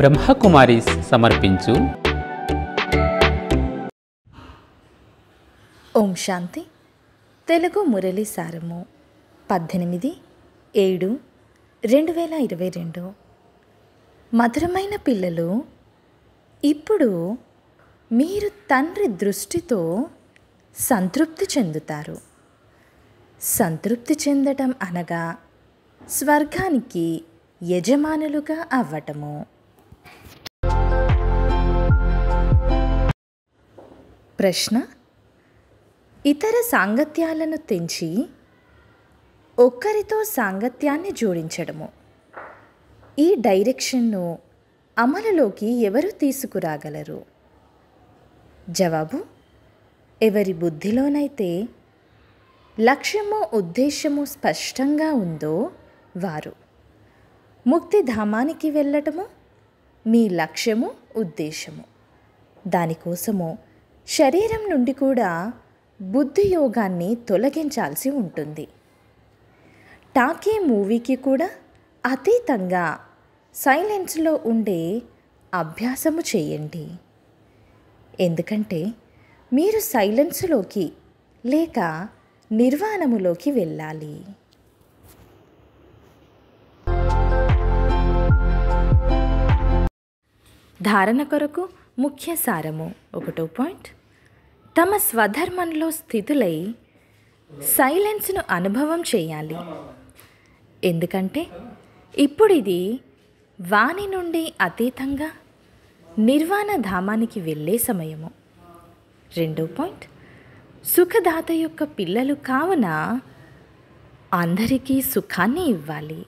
బ్రహ్మకుమారి సమర్పించు ఓం శాంతి తెలుగు మురళి సారము పద్దెనిమిది ఏడు రెండు వేల ఇరవై రెండు మధురమైన పిల్లలు ఇప్పుడు మీరు తండ్రి దృష్టితో సంతృప్తి చెందుతారు సంతృప్తి చెందటం అనగా స్వర్గానికి యజమానులుగా అవ్వటము ప్రశ్న ఇతర సాంగత్యాలను తెంచి ఒక్కరితో సాంగత్యాన్ని జోడించడము ఈ డైరెక్షన్ను అమలులోకి ఎవరు తీసుకురాగలరు జవాబు ఎవరి బుద్ధిలోనైతే లక్ష్యము ఉద్దేశము స్పష్టంగా ఉందో వారు ముక్తిధామానికి వెళ్ళటము మీ లక్ష్యము ఉద్దేశము దానికోసము శరీరం నుండి కూడా బుద్ధి యోగాన్ని తొలగించాల్సి ఉంటుంది టాకీ మూవీకి కూడా అతీతంగా సైలెన్స్లో ఉండే అభ్యాసము చేయండి ఎందుకంటే మీరు సైలెన్స్లోకి లేక నిర్వాణములోకి వెళ్ళాలి ధారణ కొరకు ముఖ్య సారము ఒకటో పాయింట్ తమ స్వధర్మంలో స్థితులై సైలెన్స్ను అనుభవం చేయాలి ఎందుకంటే ఇప్పుడు ఇది వాణి నుండి అతీతంగా నిర్వాణ ధామానికి వెళ్ళే సమయము రెండో పాయింట్ సుఖదాత యొక్క పిల్లలు కావున అందరికీ సుఖాన్ని ఇవ్వాలి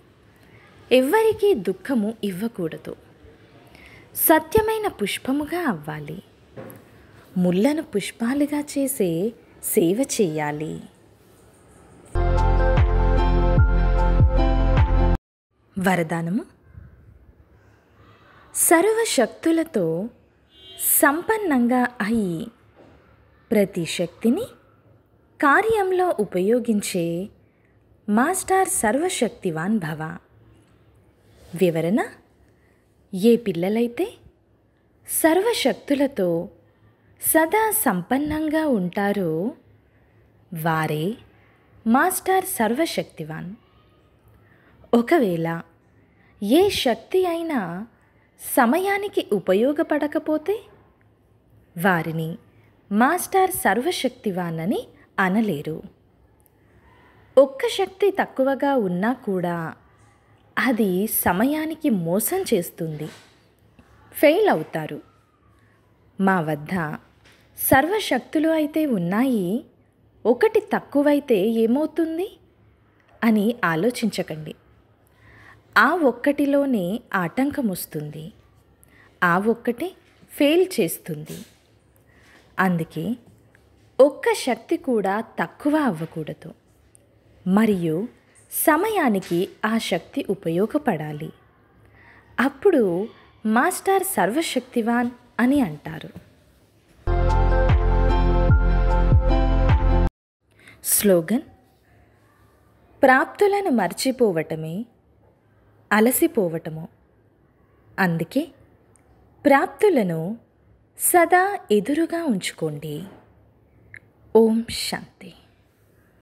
ఎవ్వరికీ దుఃఖము ఇవ్వకూడదు సత్యమైన పుష్పముగా అవ్వాలి ముళ్ళను పుష్పాలుగా చేసే సేవ చేయాలి వరదానము సర్వశక్తులతో సంపన్నంగా అయి ప్రతి శక్తిని కార్యంలో ఉపయోగించే మాస్టర్ సర్వశక్తివాన్ భవ వివరణ ఏ పిల్లలైతే సర్వశక్తులతో సదా సంపన్నంగా ఉంటారో వారే మాస్టర్ సర్వశక్తివాన్ ఒకవేళ ఏ శక్తి అయినా సమయానికి ఉపయోగపడకపోతే వారిని మాస్టర్ సర్వశక్తివాన్ అని అనలేరు ఒక్క శక్తి తక్కువగా ఉన్నా కూడా అది సమయానికి మోసం చేస్తుంది ఫెయిల్ అవుతారు మా వద్ద సర్వశక్తులు అయితే ఉన్నాయి ఒకటి తక్కువైతే ఏమవుతుంది అని ఆలోచించకండి ఆ ఒక్కటిలోనే ఆటంకం వస్తుంది ఆ ఒక్కటి ఫెయిల్ చేస్తుంది అందుకే ఒక్క శక్తి కూడా తక్కువ అవ్వకూడదు మరియు సమయానికి ఆ శక్తి ఉపయోగపడాలి అప్పుడు మాస్టర్ సర్వశక్తివాన్ అని అంటారు స్లోగన్ ప్రాప్తులను మర్చిపోవటమే అలసిపోవటము అందుకే ప్రాప్తులను సదా ఎదురుగా ఉంచుకోండి ఓం శాంతి